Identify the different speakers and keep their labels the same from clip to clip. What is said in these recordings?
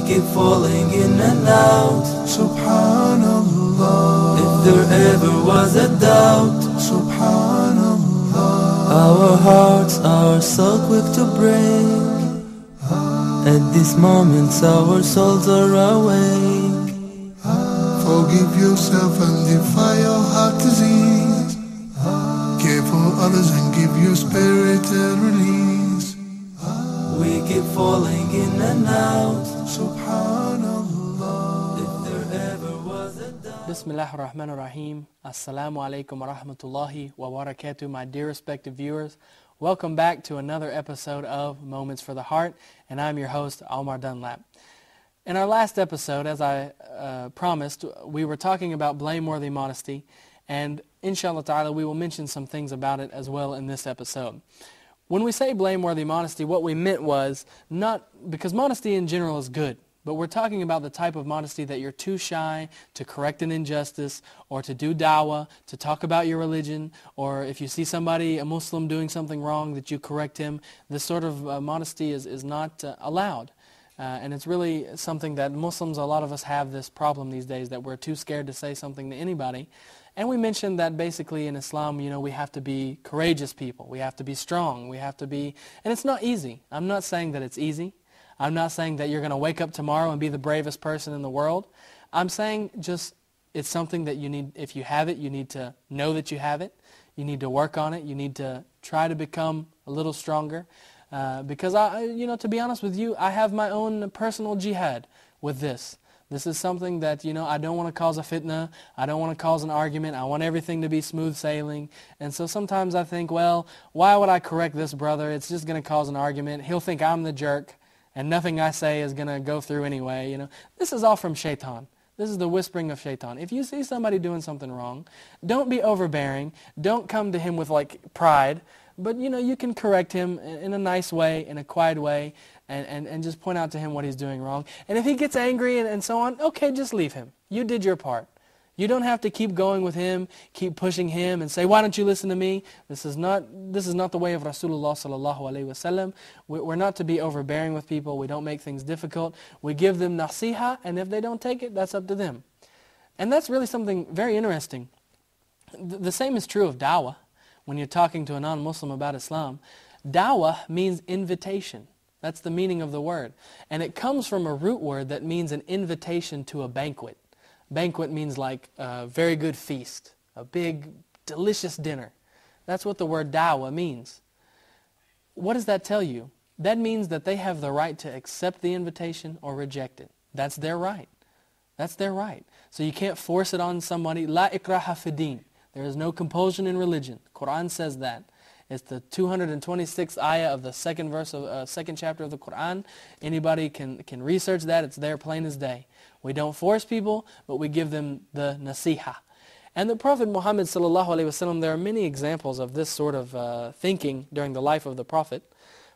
Speaker 1: we keep falling in and out Subhanallah If there ever was a doubt Subhanallah Our hearts are so quick to break ah. At these moments our souls are awake Forgive yourself and defy your heart disease ah. Care for others and give your spirit a release Bismillah ar-Rahman ar-Rahim. Assalamu alaikum wa rahmatullahi wa barakatuh, my dear respected viewers. Welcome back to another episode of Moments for the Heart, and I'm your host, Almar Dunlap. In our last episode, as I uh, promised, we were talking about blameworthy modesty, and inshallah ta'ala, we will mention some things about it as well in this episode. When we say blameworthy modesty, what we meant was not, because modesty in general is good, but we're talking about the type of modesty that you're too shy to correct an injustice or to do dawah, to talk about your religion, or if you see somebody, a Muslim, doing something wrong, that you correct him. This sort of uh, modesty is, is not uh, allowed. Uh, and it's really something that Muslims, a lot of us have this problem these days that we're too scared to say something to anybody. And we mentioned that basically in Islam, you know, we have to be courageous people. We have to be strong. We have to be, and it's not easy. I'm not saying that it's easy. I'm not saying that you're going to wake up tomorrow and be the bravest person in the world. I'm saying just it's something that you need, if you have it, you need to know that you have it. You need to work on it. You need to try to become a little stronger. Uh, because, I, you know, to be honest with you, I have my own personal jihad with this. This is something that, you know, I don't want to cause a fitna. I don't want to cause an argument. I want everything to be smooth sailing. And so sometimes I think, well, why would I correct this brother? It's just going to cause an argument. He'll think I'm the jerk and nothing I say is going to go through anyway. You know, this is all from Shaitan. This is the whispering of Shaitan. If you see somebody doing something wrong, don't be overbearing. Don't come to him with like pride. But you know, you can correct him in a nice way, in a quiet way, and, and, and just point out to him what he's doing wrong. And if he gets angry and, and so on, okay, just leave him. You did your part. You don't have to keep going with him, keep pushing him and say, why don't you listen to me? This is not, this is not the way of Rasulullah sallallahu alayhi wasallam. We're not to be overbearing with people. We don't make things difficult. We give them nasiha, and if they don't take it, that's up to them. And that's really something very interesting. The same is true of dawah when you're talking to a non-Muslim about Islam. Dawah means invitation. That's the meaning of the word. And it comes from a root word that means an invitation to a banquet. Banquet means like a very good feast, a big, delicious dinner. That's what the word dawa means. What does that tell you? That means that they have the right to accept the invitation or reject it. That's their right. That's their right. So you can't force it on somebody. La ikraha fidin. There is no compulsion in religion. Quran says that. It's the 226th ayah of the second verse of uh, second chapter of the Quran. Anybody can, can research that. It's there plain as day. We don't force people, but we give them the nasiha. And the Prophet Muhammad sallallahu alaihi wasallam, there are many examples of this sort of uh, thinking during the life of the Prophet.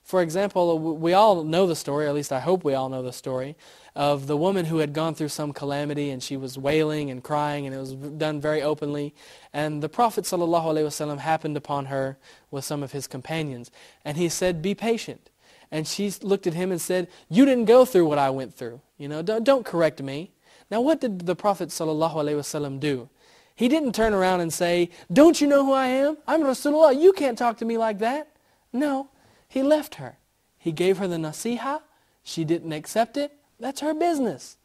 Speaker 1: For example, we all know the story, at least I hope we all know the story, of the woman who had gone through some calamity and she was wailing and crying and it was done very openly. And the Prophet ﷺ happened upon her with some of his companions. And he said, be patient. And she looked at him and said, you didn't go through what I went through. You know, don't, don't correct me. Now what did the Prophet ﷺ do? He didn't turn around and say, don't you know who I am? I'm Rasulullah. You can't talk to me like that. No, he left her. He gave her the nasiha. She didn't accept it. That's her business.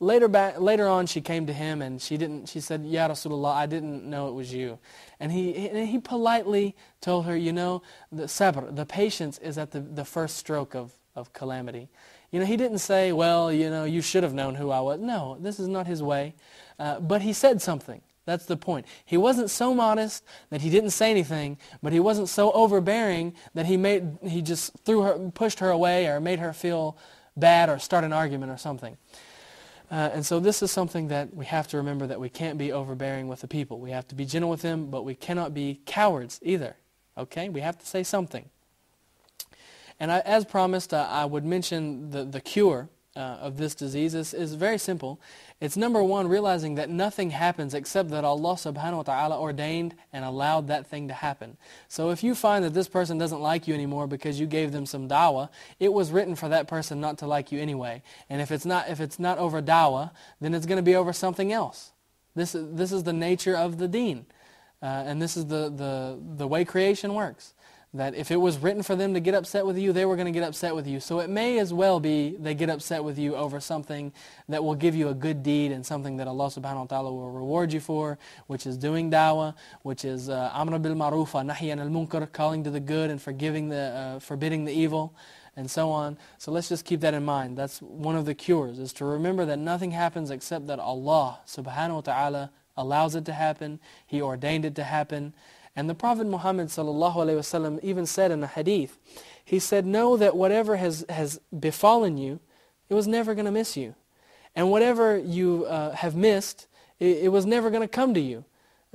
Speaker 1: Later, back, later on, she came to him and she, didn't, she said, Ya Rasulullah, I didn't know it was you. And he, and he politely told her, you know, the sabr, the patience is at the, the first stroke of, of calamity. You know, he didn't say, well, you know, you should have known who I was. No, this is not his way. Uh, but he said something. That's the point. He wasn't so modest that he didn't say anything, but he wasn't so overbearing that he made he just threw her, pushed her away, or made her feel bad, or start an argument or something. Uh, and so this is something that we have to remember that we can't be overbearing with the people. We have to be gentle with them, but we cannot be cowards either. Okay, we have to say something. And I, as promised, uh, I would mention the the cure uh, of this disease is, is very simple. It's number one, realizing that nothing happens except that Allah subhanahu wa ta'ala ordained and allowed that thing to happen. So if you find that this person doesn't like you anymore because you gave them some dawah, it was written for that person not to like you anyway. And if it's not, if it's not over dawah, then it's going to be over something else. This, is, this is the nature of the deen. Uh, and this is the, the, the way creation works. That if it was written for them to get upset with you, they were going to get upset with you. So it may as well be they get upset with you over something that will give you a good deed and something that Allah subhanahu wa ta'ala will reward you for, which is doing dawah, which is uh, amr bil maruf nahiyan al munkar, calling to the good and forgiving the, uh, forbidding the evil and so on. So let's just keep that in mind. That's one of the cures, is to remember that nothing happens except that Allah subhanahu wa ta'ala allows it to happen. He ordained it to happen. And the Prophet Muhammad even said in a hadith, he said, know that whatever has, has befallen you, it was never going to miss you. And whatever you uh, have missed, it, it was never going to come to you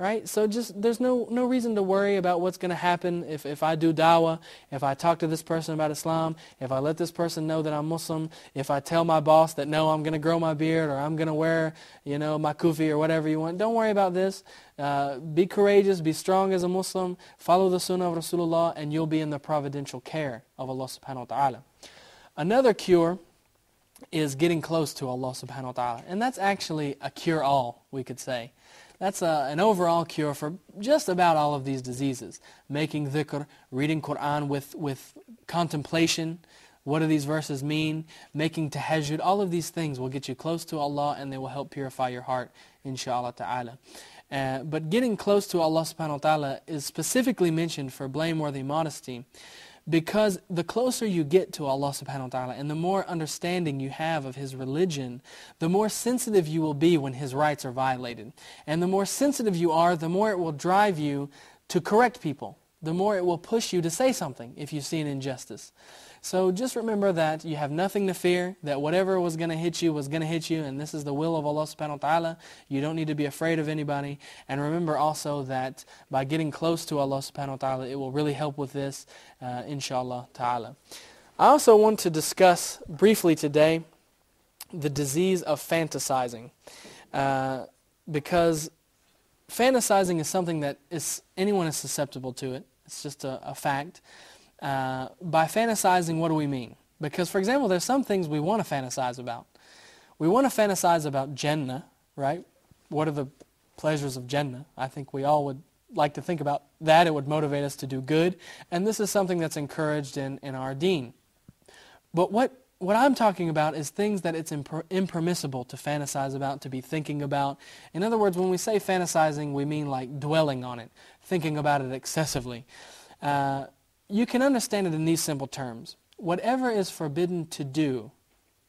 Speaker 1: right? So just there's no, no reason to worry about what's going to happen if, if I do dawah, if I talk to this person about Islam, if I let this person know that I'm Muslim, if I tell my boss that no, I'm going to grow my beard or I'm going to wear, you know, my kufi or whatever you want. Don't worry about this. Uh, be courageous, be strong as a Muslim, follow the sunnah of Rasulullah, and you'll be in the providential care of Allah subhanahu wa ta'ala. Another cure is getting close to Allah subhanahu wa ta'ala. And that's actually a cure-all, we could say. That's a, uh, an overall cure for just about all of these diseases. Making dhikr, reading Quran with, with contemplation, what do these verses mean, making tahajjud, all of these things will get you close to Allah and they will help purify your heart, inshallah ta'ala. Uh, but getting close to Allah subhanahu wa ta'ala is specifically mentioned for blameworthy modesty because the closer you get to Allah subhanahu wa ta'ala and the more understanding you have of his religion, the more sensitive you will be when his rights are violated. And the more sensitive you are, the more it will drive you to correct people. The more it will push you to say something if you see an injustice. So just remember that you have nothing to fear, that whatever was going to hit you was going to hit you, and this is the will of Allah subhanahu wa ta'ala. You don't need to be afraid of anybody. And remember also that by getting close to Allah subhanahu wa ta'ala, it will really help with this, uh, inshallah ta'ala. I also want to discuss briefly today the disease of fantasizing. Uh, because fantasizing is something that is, anyone is susceptible to it. It's just a, a fact. Uh, by fantasizing, what do we mean? Because, for example, there's some things we want to fantasize about. We want to fantasize about Jannah, right? What are the pleasures of Jannah? I think we all would like to think about that. It would motivate us to do good. And this is something that's encouraged in, in our deen. But what, what I'm talking about is things that it's imper- impermissible to fantasize about, to be thinking about. In other words, when we say fantasizing, we mean like dwelling on it, thinking about it excessively. Uh, you can understand it in these simple terms. Whatever is forbidden to do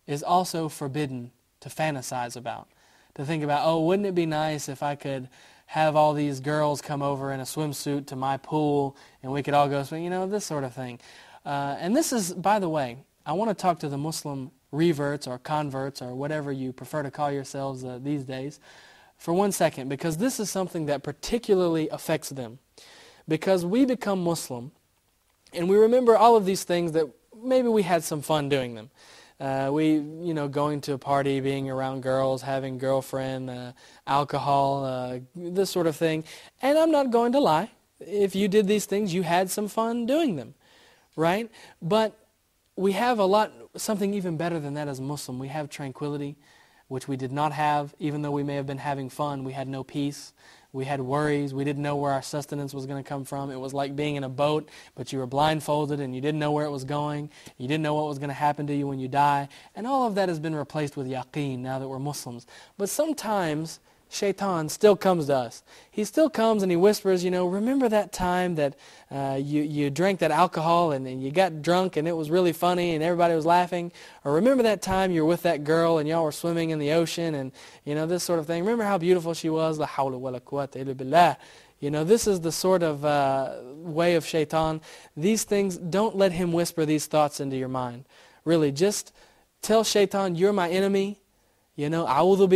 Speaker 1: is also forbidden to fantasize about. To think about, oh, wouldn't it be nice if I could have all these girls come over in a swimsuit to my pool and we could all go swimming, you know, this sort of thing. Uh, and this is, by the way, I want to talk to the Muslim reverts or converts or whatever you prefer to call yourselves uh, these days for one second because this is something that particularly affects them. Because we become Muslim and we remember all of these things that maybe we had some fun doing them. Uh, we, you know, going to a party, being around girls, having girlfriend, uh, alcohol, uh, this sort of thing. And I'm not going to lie. If you did these things, you had some fun doing them, right? But we have a lot, something even better than that as Muslim. We have tranquility, which we did not have, even though we may have been having fun. We had no peace. We had worries. We didn't know where our sustenance was going to come from. It was like being in a boat, but you were blindfolded and you didn't know where it was going. You didn't know what was going to happen to you when you die. And all of that has been replaced with yaqeen now that we're Muslims. But sometimes Shaitan still comes to us. He still comes and he whispers, you know, remember that time that uh, you, you drank that alcohol and, and you got drunk and it was really funny and everybody was laughing? Or remember that time you were with that girl and y'all were swimming in the ocean and, you know, this sort of thing. Remember how beautiful she was? You know, this is the sort of uh, way of shaitan. These things, don't let him whisper these thoughts into your mind. Really, just tell shaitan, you're my enemy. You know, a'udhu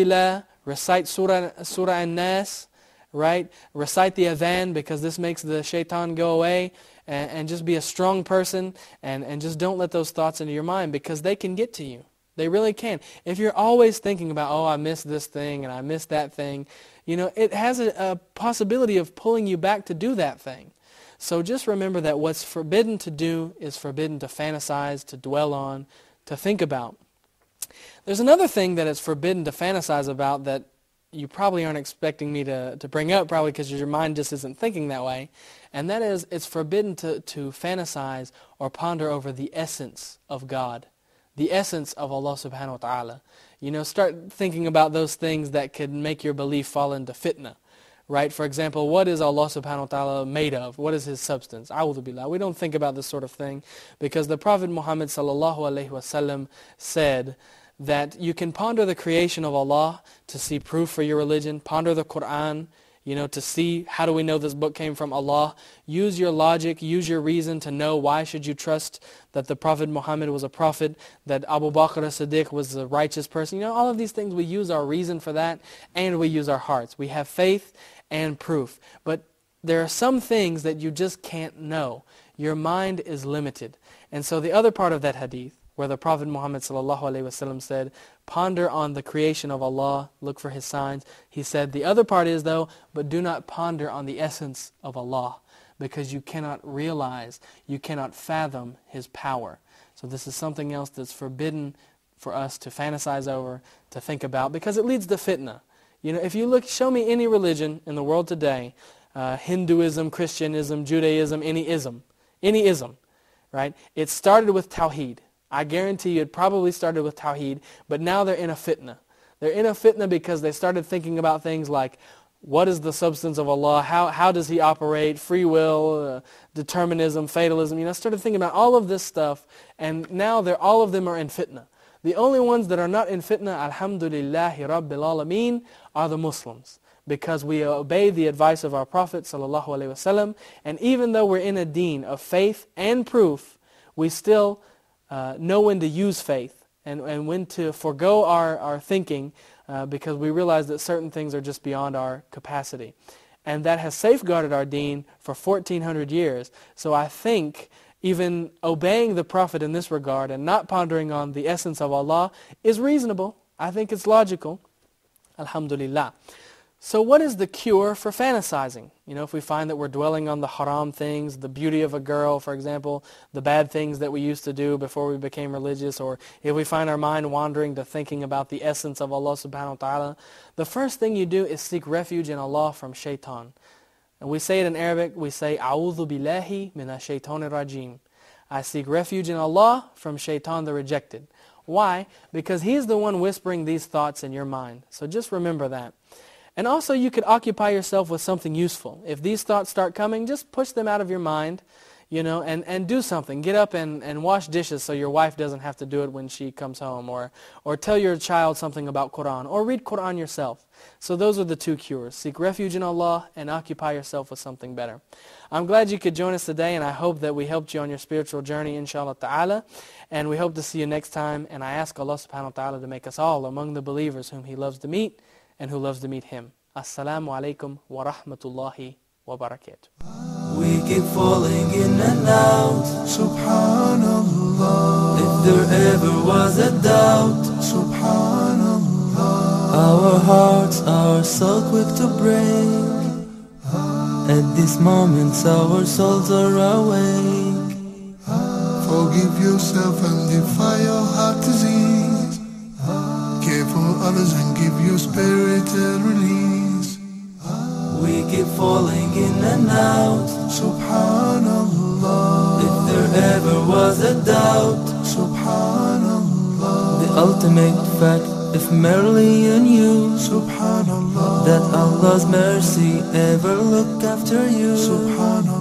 Speaker 1: Recite Surah, Surah An-Nas, right? Recite the Adhan because this makes the shaitan go away. And, and just be a strong person and, and just don't let those thoughts into your mind because they can get to you. They really can. If you're always thinking about, oh, I missed this thing and I missed that thing, you know, it has a, a, possibility of pulling you back to do that thing. So just remember that what's forbidden to do is forbidden to fantasize, to dwell on, to think about. There's another thing that it's forbidden to fantasize about that you probably aren't expecting me to, to bring up, probably because your mind just isn't thinking that way. And that is, it's forbidden to, to fantasize or ponder over the essence of God, the essence of Allah subhanahu wa ta'ala. You know, start thinking about those things that could make your belief fall into fitna. Right? For example, what is Allah subhanahu wa ta'ala made of? What is his substance? billah. We don't think about this sort of thing because the Prophet Muhammad sallallahu alayhi wa sallam said, that you can ponder the creation of Allah to see proof for your religion, ponder the Quran, you know, to see how do we know this book came from Allah. Use your logic, use your reason to know why should you trust that the Prophet Muhammad was a prophet, that Abu Bakr as-Siddiq was a righteous person. You know, all of these things, we use our reason for that and we use our hearts. We have faith and proof. But there are some things that you just can't know. Your mind is limited. And so the other part of that hadith where the Prophet Muhammad said, ponder on the creation of Allah, look for his signs. He said, the other part is though, but do not ponder on the essence of Allah because you cannot realize, you cannot fathom his power. So this is something else that's forbidden for us to fantasize over, to think about, because it leads to fitna. You know, if you look, show me any religion in the world today, uh, Hinduism, Christianism, Judaism, any ism, any ism, right? It started with Tawheed. I guarantee you it probably started with Tawheed, but now they're in a fitna. They're in a fitna because they started thinking about things like, what is the substance of Allah? How, how does he operate? Free will, uh, determinism, fatalism. You know, I started thinking about all of this stuff, and now they're, all of them are in fitna. The only ones that are not in fitna, alhamdulillahi rabbil alameen, are the Muslims. Because we obey the advice of our Prophet sallallahu alaihi wasallam, and even though we're in a deen of faith and proof, we still uh, know when to use faith and, and when to forego our, our thinking uh, because we realize that certain things are just beyond our capacity. And that has safeguarded our deen for 1,400 years. So I think even obeying the Prophet in this regard and not pondering on the essence of Allah is reasonable. I think it's logical. Alhamdulillah. So what is the cure for fantasizing? You know, if we find that we're dwelling on the haram things, the beauty of a girl, for example, the bad things that we used to do before we became religious, or if we find our mind wandering to thinking about the essence of Allah subhanahu wa ta'ala, the first thing you do is seek refuge in Allah from shaitan. And we say it in Arabic, we say, A'udhu billahi min shaitanir rajim. I seek refuge in Allah from shaitan the rejected. Why? Because he's the one whispering these thoughts in your mind. So just remember that. And also you could occupy yourself with something useful. If these thoughts start coming, just push them out of your mind, you know, and, and do something. Get up and, and wash dishes so your wife doesn't have to do it when she comes home or, or tell your child something about Quran or read Quran yourself. So those are the two cures. Seek refuge in Allah and occupy yourself with something better. I'm glad you could join us today and I hope that we helped you on your spiritual journey inshallah ta'ala. And we hope to see you next time. And I ask Allah subhanahu wa ta'ala to make us all among the believers whom He loves to meet and who loves to meet him. Assalamu alaikum wa rahmatullahi wa barakatuh. We keep falling in and out, subhanallah. If there ever was a doubt, subhanallah. Our hearts are so quick to break. At these moments our souls are awake. Forgive yourself and defy your heart disease others and give your spirit a release. We keep falling in and out. Subhanallah. If there ever was a doubt. Subhanallah. The ultimate fact, if merely you knew. Subhanallah. That Allah's mercy ever look after you. Subhanallah.